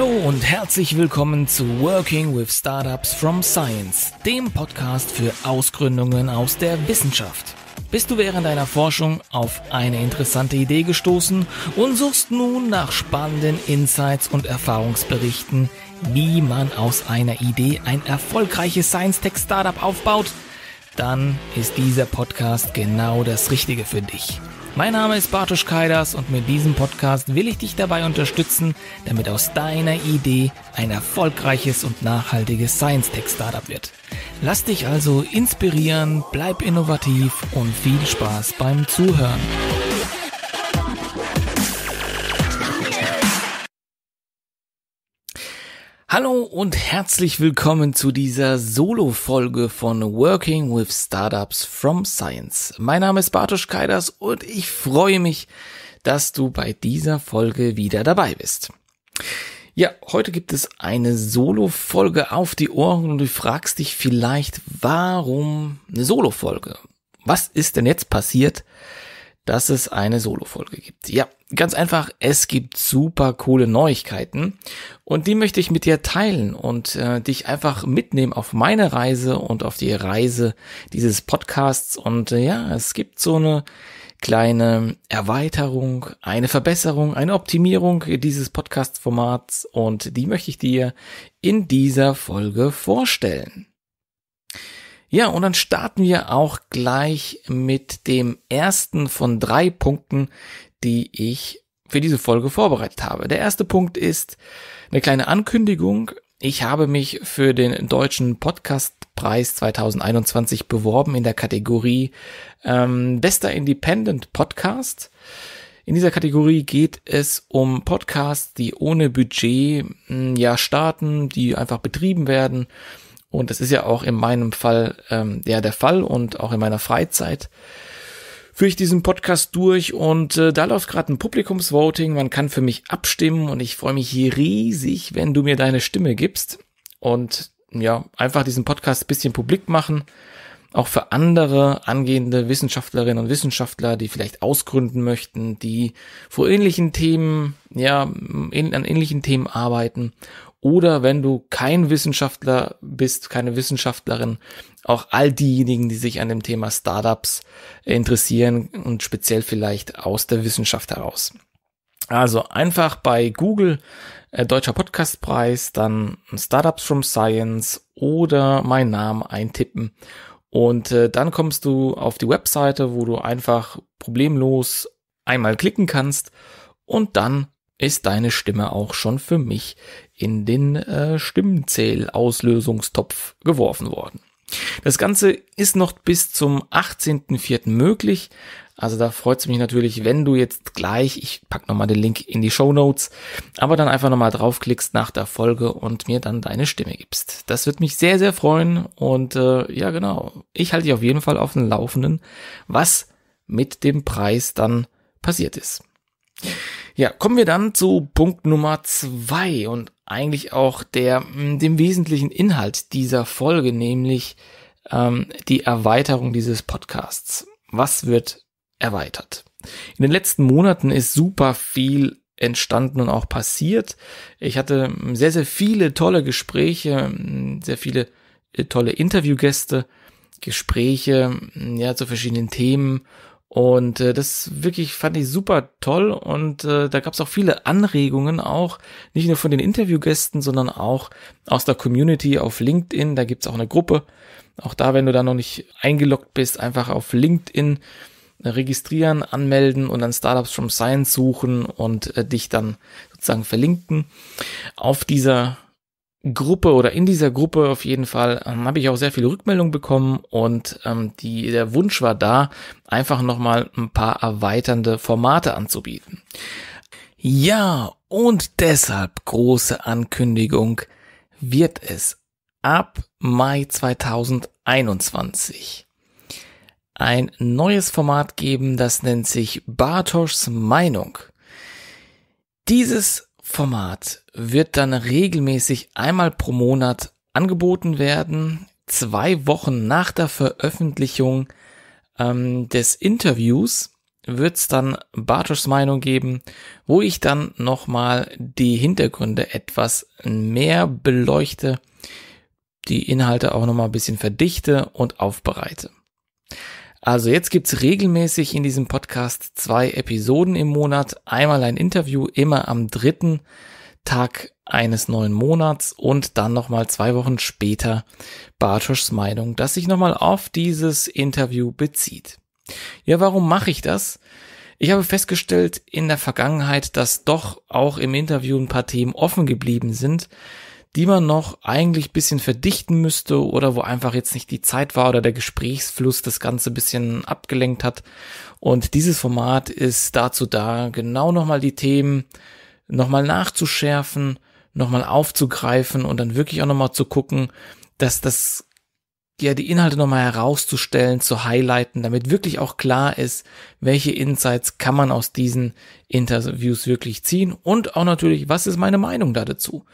Hallo und herzlich willkommen zu Working with Startups from Science, dem Podcast für Ausgründungen aus der Wissenschaft. Bist du während deiner Forschung auf eine interessante Idee gestoßen und suchst nun nach spannenden Insights und Erfahrungsberichten, wie man aus einer Idee ein erfolgreiches Science-Tech-Startup aufbaut? Dann ist dieser Podcast genau das Richtige für dich. Mein Name ist Bartosz Kaidas und mit diesem Podcast will ich dich dabei unterstützen, damit aus deiner Idee ein erfolgreiches und nachhaltiges Science-Tech-Startup wird. Lass dich also inspirieren, bleib innovativ und viel Spaß beim Zuhören. Hallo und herzlich willkommen zu dieser Solo-Folge von Working with Startups from Science. Mein Name ist Bartosz Kaiders und ich freue mich, dass du bei dieser Folge wieder dabei bist. Ja, heute gibt es eine Solo-Folge auf die Ohren und du fragst dich vielleicht, warum eine Solo-Folge? Was ist denn jetzt passiert, dass es eine Solo-Folge gibt. Ja, ganz einfach, es gibt super coole Neuigkeiten und die möchte ich mit dir teilen und äh, dich einfach mitnehmen auf meine Reise und auf die Reise dieses Podcasts. Und äh, ja, es gibt so eine kleine Erweiterung, eine Verbesserung, eine Optimierung dieses Podcast-Formats und die möchte ich dir in dieser Folge vorstellen. Ja, und dann starten wir auch gleich mit dem ersten von drei Punkten, die ich für diese Folge vorbereitet habe. Der erste Punkt ist eine kleine Ankündigung. Ich habe mich für den deutschen Podcastpreis 2021 beworben in der Kategorie ähm, Bester Independent Podcast. In dieser Kategorie geht es um Podcasts, die ohne Budget hm, ja starten, die einfach betrieben werden und das ist ja auch in meinem Fall ähm, ja der Fall und auch in meiner Freizeit führe ich diesen Podcast durch und äh, da läuft gerade ein Publikumsvoting. Man kann für mich abstimmen und ich freue mich hier riesig, wenn du mir deine Stimme gibst und ja, einfach diesen Podcast ein bisschen publik machen. Auch für andere angehende Wissenschaftlerinnen und Wissenschaftler, die vielleicht ausgründen möchten, die vor ähnlichen Themen, ja, an ähnlichen Themen arbeiten oder wenn du kein Wissenschaftler bist, keine Wissenschaftlerin, auch all diejenigen, die sich an dem Thema Startups interessieren und speziell vielleicht aus der Wissenschaft heraus. Also einfach bei Google äh, Deutscher Podcastpreis, dann Startups from Science oder mein Name eintippen. Und äh, dann kommst du auf die Webseite, wo du einfach problemlos einmal klicken kannst und dann ist deine Stimme auch schon für mich in den äh, Stimmenzählauslösungstopf geworfen worden. Das Ganze ist noch bis zum 18.04. möglich. Also da freut es mich natürlich, wenn du jetzt gleich, ich pack nochmal den Link in die Show Notes, aber dann einfach nochmal draufklickst nach der Folge und mir dann deine Stimme gibst. Das wird mich sehr, sehr freuen und äh, ja genau, ich halte dich auf jeden Fall auf den Laufenden, was mit dem Preis dann passiert ist. Ja, kommen wir dann zu Punkt Nummer zwei und eigentlich auch der, mm, dem wesentlichen Inhalt dieser Folge, nämlich ähm, die Erweiterung dieses Podcasts. Was wird erweitert? In den letzten Monaten ist super viel entstanden und auch passiert. Ich hatte mm, sehr, sehr viele tolle Gespräche, mm, sehr viele äh, tolle Interviewgäste, Gespräche ja, zu verschiedenen Themen und äh, das wirklich fand ich super toll und äh, da gab es auch viele Anregungen, auch nicht nur von den Interviewgästen, sondern auch aus der Community auf LinkedIn. Da gibt's auch eine Gruppe. Auch da, wenn du da noch nicht eingeloggt bist, einfach auf LinkedIn registrieren, anmelden und dann Startups from Science suchen und äh, dich dann sozusagen verlinken. Auf dieser Gruppe oder in dieser Gruppe auf jeden Fall ähm, habe ich auch sehr viele Rückmeldungen bekommen und ähm, die, der Wunsch war da, einfach nochmal ein paar erweiternde Formate anzubieten. Ja, und deshalb große Ankündigung wird es ab Mai 2021 ein neues Format geben, das nennt sich Bartoschs Meinung. Dieses Format wird dann regelmäßig einmal pro Monat angeboten werden. Zwei Wochen nach der Veröffentlichung ähm, des Interviews wird es dann Bartoschs Meinung geben, wo ich dann nochmal die Hintergründe etwas mehr beleuchte, die Inhalte auch nochmal ein bisschen verdichte und aufbereite. Also jetzt gibt's regelmäßig in diesem Podcast zwei Episoden im Monat, einmal ein Interview, immer am dritten Tag eines neuen Monats und dann nochmal zwei Wochen später Bartoschs Meinung, dass sich nochmal auf dieses Interview bezieht. Ja, warum mache ich das? Ich habe festgestellt in der Vergangenheit, dass doch auch im Interview ein paar Themen offen geblieben sind, die man noch eigentlich bisschen verdichten müsste oder wo einfach jetzt nicht die Zeit war oder der Gesprächsfluss das Ganze bisschen abgelenkt hat. Und dieses Format ist dazu da, genau nochmal die Themen nochmal nachzuschärfen, nochmal aufzugreifen und dann wirklich auch nochmal zu gucken, dass das ja, die Inhalte nochmal herauszustellen, zu highlighten, damit wirklich auch klar ist, welche Insights kann man aus diesen Interviews wirklich ziehen und auch natürlich, was ist meine Meinung da dazu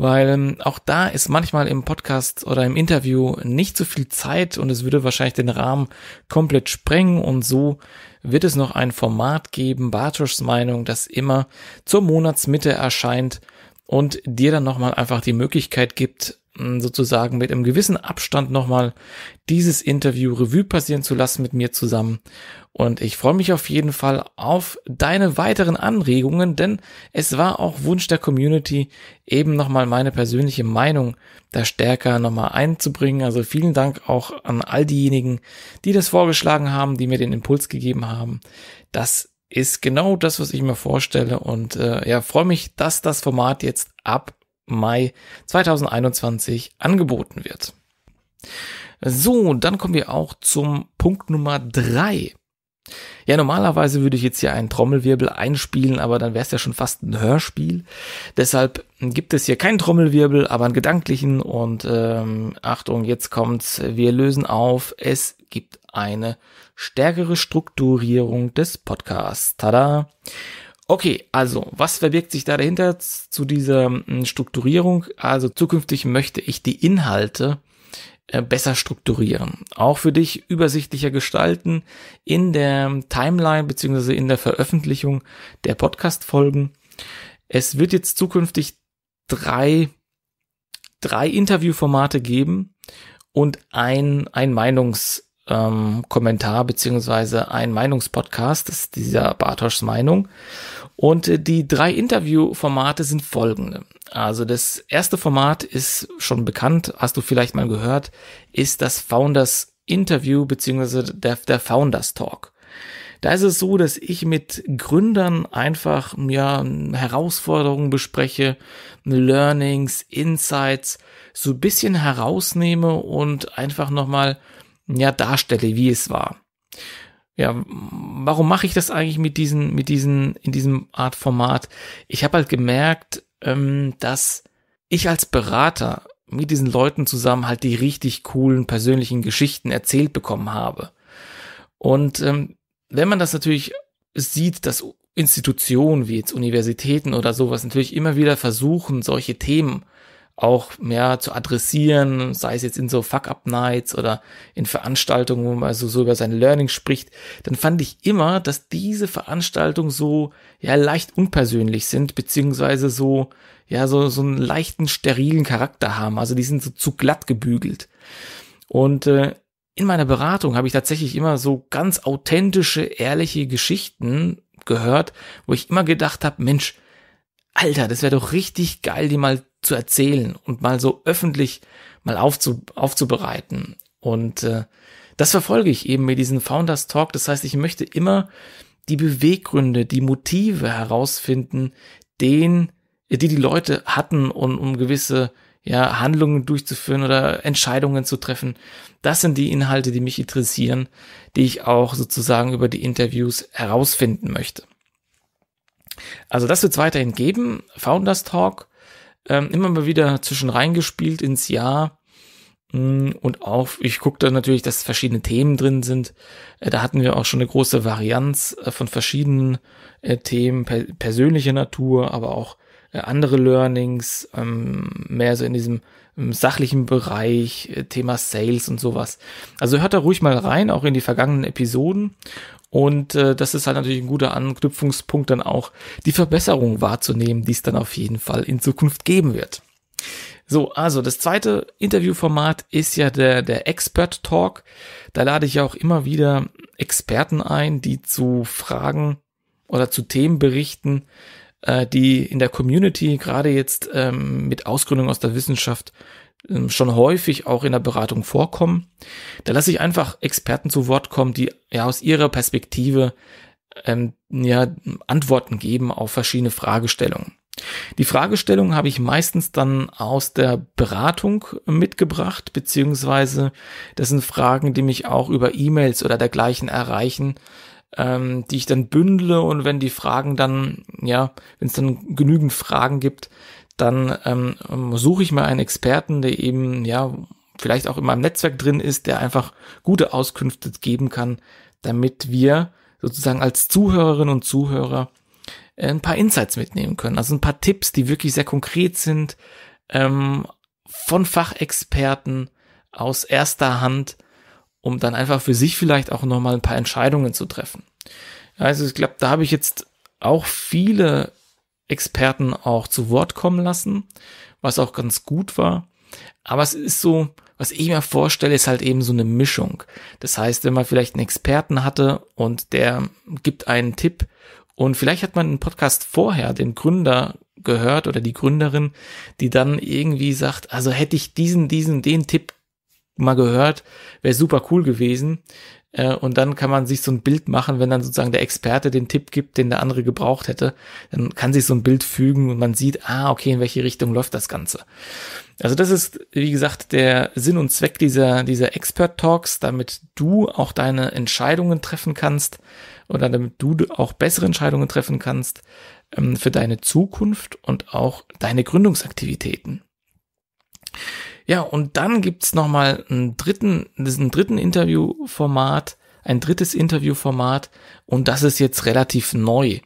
weil ähm, auch da ist manchmal im Podcast oder im Interview nicht so viel Zeit und es würde wahrscheinlich den Rahmen komplett sprengen und so wird es noch ein Format geben, Bartoschs Meinung, das immer zur Monatsmitte erscheint und dir dann nochmal einfach die Möglichkeit gibt, mm, sozusagen mit einem gewissen Abstand nochmal dieses Interview Revue passieren zu lassen mit mir zusammen und ich freue mich auf jeden Fall auf deine weiteren Anregungen, denn es war auch Wunsch der Community, eben nochmal meine persönliche Meinung da stärker nochmal einzubringen. Also vielen Dank auch an all diejenigen, die das vorgeschlagen haben, die mir den Impuls gegeben haben. Das ist genau das, was ich mir vorstelle. Und äh, ja, freue mich, dass das Format jetzt ab Mai 2021 angeboten wird. So, dann kommen wir auch zum Punkt Nummer drei. Ja, normalerweise würde ich jetzt hier einen Trommelwirbel einspielen, aber dann wäre es ja schon fast ein Hörspiel. Deshalb gibt es hier keinen Trommelwirbel, aber einen gedanklichen. Und ähm, Achtung, jetzt kommt's. Wir lösen auf. Es gibt eine stärkere Strukturierung des Podcasts. Tada! Okay, also was verbirgt sich da dahinter zu dieser hm, Strukturierung? Also zukünftig möchte ich die Inhalte äh, besser strukturieren, auch für dich übersichtlicher gestalten in der Timeline beziehungsweise in der Veröffentlichung der Podcast-Folgen. Es wird jetzt zukünftig drei, drei Interviewformate geben und ein, ein Meinungskommentar ähm, beziehungsweise ein Meinungspodcast, das ist dieser Bartoschs Meinung. Und äh, die drei Interviewformate sind folgende. Also das erste Format ist schon bekannt, hast du vielleicht mal gehört, ist das Founders Interview beziehungsweise der, der Founders Talk. Da ist es so, dass ich mit Gründern einfach ja, Herausforderungen bespreche, Learnings, Insights, so ein bisschen herausnehme und einfach nochmal ja, darstelle, wie es war ja, warum mache ich das eigentlich mit diesen, mit diesen, in diesem Art Format? Ich habe halt gemerkt, ähm, dass ich als Berater mit diesen Leuten zusammen halt die richtig coolen persönlichen Geschichten erzählt bekommen habe. Und ähm, wenn man das natürlich sieht, dass Institutionen wie jetzt Universitäten oder sowas natürlich immer wieder versuchen, solche Themen auch mehr zu adressieren, sei es jetzt in so Fuck-Up-Nights oder in Veranstaltungen, wo man also so über sein Learning spricht, dann fand ich immer, dass diese Veranstaltungen so ja leicht unpersönlich sind, beziehungsweise so ja so so einen leichten sterilen Charakter haben. Also die sind so zu glatt gebügelt. Und äh, in meiner Beratung habe ich tatsächlich immer so ganz authentische, ehrliche Geschichten gehört, wo ich immer gedacht habe, Mensch, Alter, das wäre doch richtig geil, die mal zu erzählen und mal so öffentlich mal aufzu, aufzubereiten. Und äh, das verfolge ich eben mit diesem Founders Talk. Das heißt, ich möchte immer die Beweggründe, die Motive herausfinden, den, äh, die die Leute hatten, um, um gewisse ja, Handlungen durchzuführen oder Entscheidungen zu treffen. Das sind die Inhalte, die mich interessieren, die ich auch sozusagen über die Interviews herausfinden möchte. Also das wird es weiterhin geben. Founders Talk, ähm, immer mal wieder zwischen reingespielt ins Jahr. Mm, und auch, ich gucke da natürlich, dass verschiedene Themen drin sind. Äh, da hatten wir auch schon eine große Varianz äh, von verschiedenen äh, Themen, persönlicher Natur, aber auch andere Learnings, ähm, mehr so in diesem im sachlichen Bereich, äh, Thema Sales und sowas. Also hört da ruhig mal rein, auch in die vergangenen Episoden. Und äh, das ist halt natürlich ein guter Anknüpfungspunkt, dann auch die Verbesserung wahrzunehmen, die es dann auf jeden Fall in Zukunft geben wird. So, also das zweite Interviewformat ist ja der, der Expert Talk. Da lade ich ja auch immer wieder Experten ein, die zu Fragen oder zu Themen berichten, äh, die in der Community gerade jetzt ähm, mit Ausgründung aus der Wissenschaft ähm, schon häufig auch in der Beratung vorkommen. Da lasse ich einfach Experten zu Wort kommen, die ja aus ihrer Perspektive ähm, ja, Antworten geben auf verschiedene Fragestellungen. Die Fragestellung habe ich meistens dann aus der Beratung mitgebracht, beziehungsweise das sind Fragen, die mich auch über E-Mails oder dergleichen erreichen, ähm, die ich dann bündle und wenn die Fragen dann, ja, wenn es dann genügend Fragen gibt, dann ähm, suche ich mal einen Experten, der eben, ja, vielleicht auch in meinem Netzwerk drin ist, der einfach gute Auskünfte geben kann, damit wir sozusagen als Zuhörerinnen und Zuhörer äh, ein paar Insights mitnehmen können. Also ein paar Tipps, die wirklich sehr konkret sind, ähm, von Fachexperten aus erster Hand um dann einfach für sich vielleicht auch nochmal ein paar Entscheidungen zu treffen. Also ich glaube, da habe ich jetzt auch viele Experten auch zu Wort kommen lassen, was auch ganz gut war. Aber es ist so, was ich mir vorstelle, ist halt eben so eine Mischung. Das heißt, wenn man vielleicht einen Experten hatte und der gibt einen Tipp und vielleicht hat man einen Podcast vorher, den Gründer gehört oder die Gründerin, die dann irgendwie sagt, also hätte ich diesen, diesen, den Tipp mal gehört, wäre super cool gewesen. Äh, und dann kann man sich so ein Bild machen, wenn dann sozusagen der Experte den Tipp gibt, den der andere gebraucht hätte, dann kann sich so ein Bild fügen und man sieht, ah, okay, in welche Richtung läuft das Ganze. Also das ist, wie gesagt, der Sinn und Zweck dieser, dieser Expert Talks, damit du auch deine Entscheidungen treffen kannst oder damit du auch bessere Entscheidungen treffen kannst ähm, für deine Zukunft und auch deine Gründungsaktivitäten. Ja, und dann gibt's nochmal einen dritten, ein dritten Interviewformat, ein drittes Interviewformat und das ist jetzt relativ neu.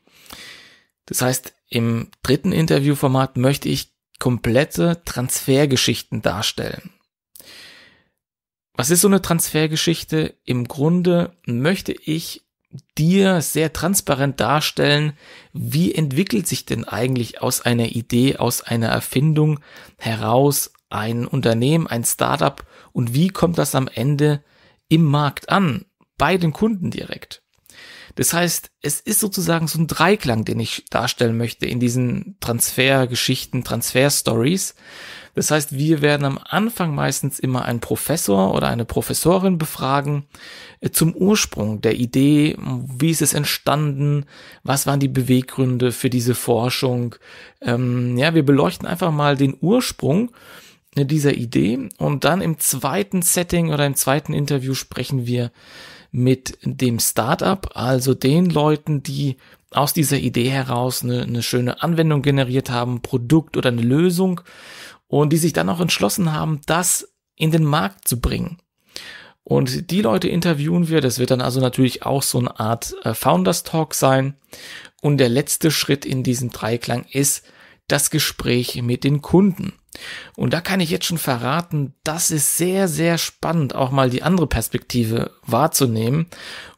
Das heißt, im dritten Interviewformat möchte ich komplette Transfergeschichten darstellen. Was ist so eine Transfergeschichte? Im Grunde möchte ich dir sehr transparent darstellen, wie entwickelt sich denn eigentlich aus einer Idee, aus einer Erfindung heraus ein Unternehmen, ein Startup und wie kommt das am Ende im Markt an, bei den Kunden direkt. Das heißt, es ist sozusagen so ein Dreiklang, den ich darstellen möchte in diesen Transfergeschichten, Transferstories. Das heißt, wir werden am Anfang meistens immer einen Professor oder eine Professorin befragen äh, zum Ursprung der Idee, wie ist es entstanden, was waren die Beweggründe für diese Forschung. Ähm, ja, wir beleuchten einfach mal den Ursprung Ne, dieser Idee. Und dann im zweiten Setting oder im zweiten Interview sprechen wir mit dem Startup, also den Leuten, die aus dieser Idee heraus eine, eine schöne Anwendung generiert haben, Produkt oder eine Lösung und die sich dann auch entschlossen haben, das in den Markt zu bringen. Und die Leute interviewen wir. Das wird dann also natürlich auch so eine Art äh, Founders Talk sein. Und der letzte Schritt in diesem Dreiklang ist, das Gespräch mit den Kunden. Und da kann ich jetzt schon verraten, das ist sehr, sehr spannend, auch mal die andere Perspektive wahrzunehmen,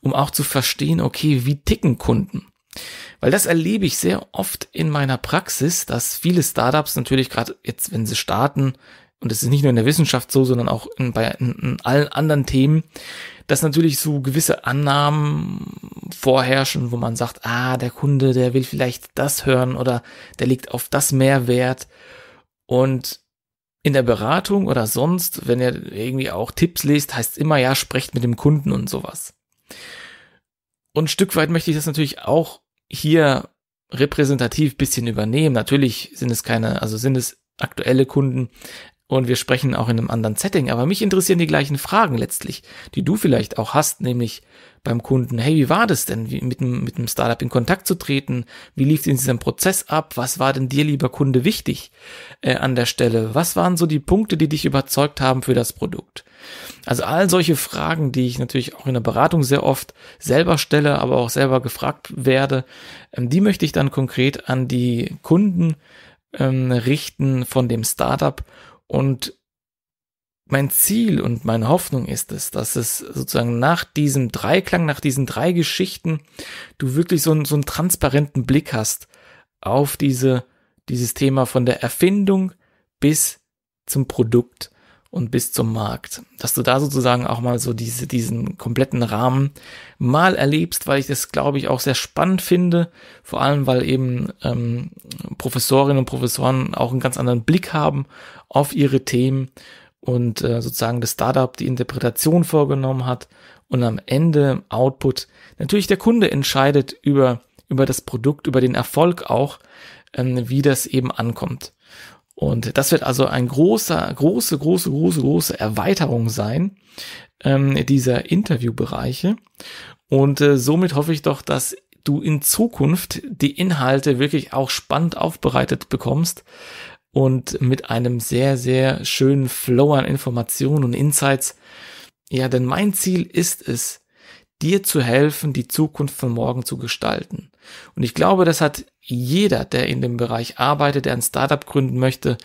um auch zu verstehen, okay, wie ticken Kunden? Weil das erlebe ich sehr oft in meiner Praxis, dass viele Startups natürlich gerade jetzt, wenn sie starten, und es ist nicht nur in der Wissenschaft so, sondern auch in, bei, in, in allen anderen Themen, dass natürlich so gewisse Annahmen vorherrschen, wo man sagt, ah, der Kunde, der will vielleicht das hören oder der legt auf das mehr Wert. Und in der Beratung oder sonst, wenn ihr irgendwie auch Tipps lest, heißt es immer, ja, sprecht mit dem Kunden und sowas. Und ein Stück weit möchte ich das natürlich auch hier repräsentativ bisschen übernehmen. Natürlich sind es keine, also sind es aktuelle Kunden, und wir sprechen auch in einem anderen Setting, aber mich interessieren die gleichen Fragen letztlich, die du vielleicht auch hast, nämlich beim Kunden, hey, wie war das denn, wie, mit, einem, mit Startup in Kontakt zu treten? Wie lief in diesem Prozess ab? Was war denn dir, lieber Kunde, wichtig äh, an der Stelle? Was waren so die Punkte, die dich überzeugt haben für das Produkt? Also all solche Fragen, die ich natürlich auch in der Beratung sehr oft selber stelle, aber auch selber gefragt werde, ähm, die möchte ich dann konkret an die Kunden ähm, richten von dem Startup und mein Ziel und meine Hoffnung ist es, dass es sozusagen nach diesem Dreiklang, nach diesen drei Geschichten, du wirklich so einen, so einen transparenten Blick hast auf diese, dieses Thema von der Erfindung bis zum Produkt und bis zum Markt. Dass du da sozusagen auch mal so diese, diesen kompletten Rahmen mal erlebst, weil ich das, glaube ich, auch sehr spannend finde. Vor allem, weil eben ähm, Professorinnen und Professoren auch einen ganz anderen Blick haben auf ihre Themen und äh, sozusagen das Startup die Interpretation vorgenommen hat und am Ende Output natürlich der Kunde entscheidet über über das Produkt, über den Erfolg auch, ähm, wie das eben ankommt. Und das wird also ein großer, große, große, große, große Erweiterung sein ähm, dieser Interviewbereiche. Und äh, somit hoffe ich doch, dass du in Zukunft die Inhalte wirklich auch spannend aufbereitet bekommst und mit einem sehr, sehr schönen Flow an Informationen und Insights. Ja, denn mein Ziel ist es, dir zu helfen, die Zukunft von morgen zu gestalten. Und ich glaube, das hat jeder, der in dem Bereich arbeitet, der ein Startup gründen möchte,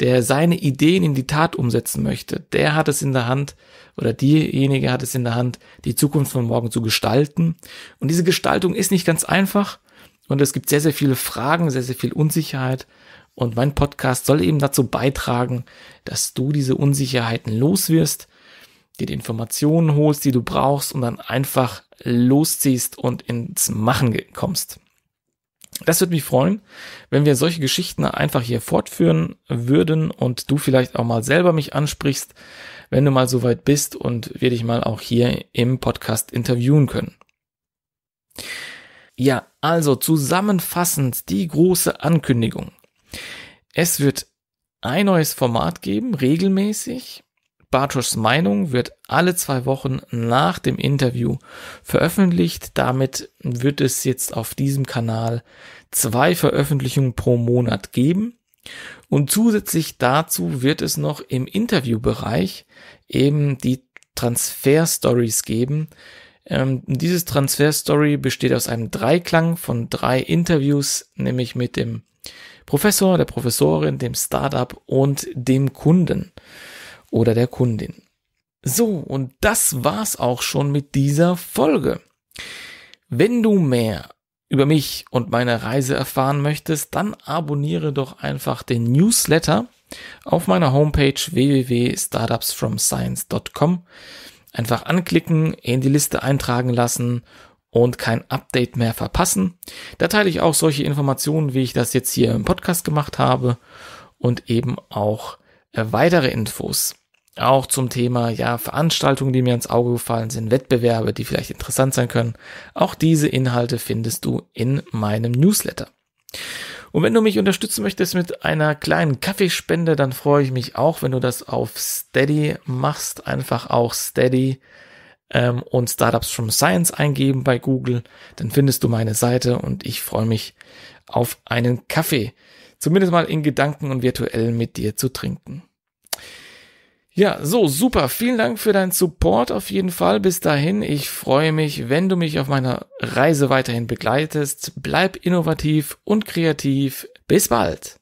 der seine Ideen in die Tat umsetzen möchte, der hat es in der Hand oder diejenige hat es in der Hand, die Zukunft von morgen zu gestalten. Und diese Gestaltung ist nicht ganz einfach und es gibt sehr, sehr viele Fragen, sehr, sehr viel Unsicherheit. Und mein Podcast soll eben dazu beitragen, dass du diese Unsicherheiten los wirst dir die Informationen holst, die du brauchst und dann einfach losziehst und ins Machen kommst. Das würde mich freuen, wenn wir solche Geschichten einfach hier fortführen würden und du vielleicht auch mal selber mich ansprichst, wenn du mal soweit bist und wir dich mal auch hier im Podcast interviewen können. Ja, also zusammenfassend die große Ankündigung. Es wird ein neues Format geben, regelmäßig. Bartoschs Meinung wird alle zwei Wochen nach dem Interview veröffentlicht. Damit wird es jetzt auf diesem Kanal zwei Veröffentlichungen pro Monat geben. Und zusätzlich dazu wird es noch im Interviewbereich eben die Transfer-Stories geben. Ähm, dieses Transfer-Story besteht aus einem Dreiklang von drei Interviews, nämlich mit dem Professor, der Professorin, dem Startup und dem Kunden oder der Kundin. So, und das war's auch schon mit dieser Folge. Wenn du mehr über mich und meine Reise erfahren möchtest, dann abonniere doch einfach den Newsletter auf meiner Homepage www.startupsfromscience.com. Einfach anklicken, in die Liste eintragen lassen und kein Update mehr verpassen. Da teile ich auch solche Informationen, wie ich das jetzt hier im Podcast gemacht habe und eben auch äh, weitere Infos. Auch zum Thema, ja, Veranstaltungen, die mir ins Auge gefallen sind, Wettbewerbe, die vielleicht interessant sein können. Auch diese Inhalte findest du in meinem Newsletter. Und wenn du mich unterstützen möchtest mit einer kleinen Kaffeespende, dann freue ich mich auch, wenn du das auf Steady machst. Einfach auch Steady ähm, und Startups from Science eingeben bei Google. Dann findest du meine Seite und ich freue mich auf einen Kaffee. Zumindest mal in Gedanken und virtuell mit dir zu trinken. Ja, so, super. Vielen Dank für deinen Support auf jeden Fall. Bis dahin, ich freue mich, wenn du mich auf meiner Reise weiterhin begleitest. Bleib innovativ und kreativ. Bis bald.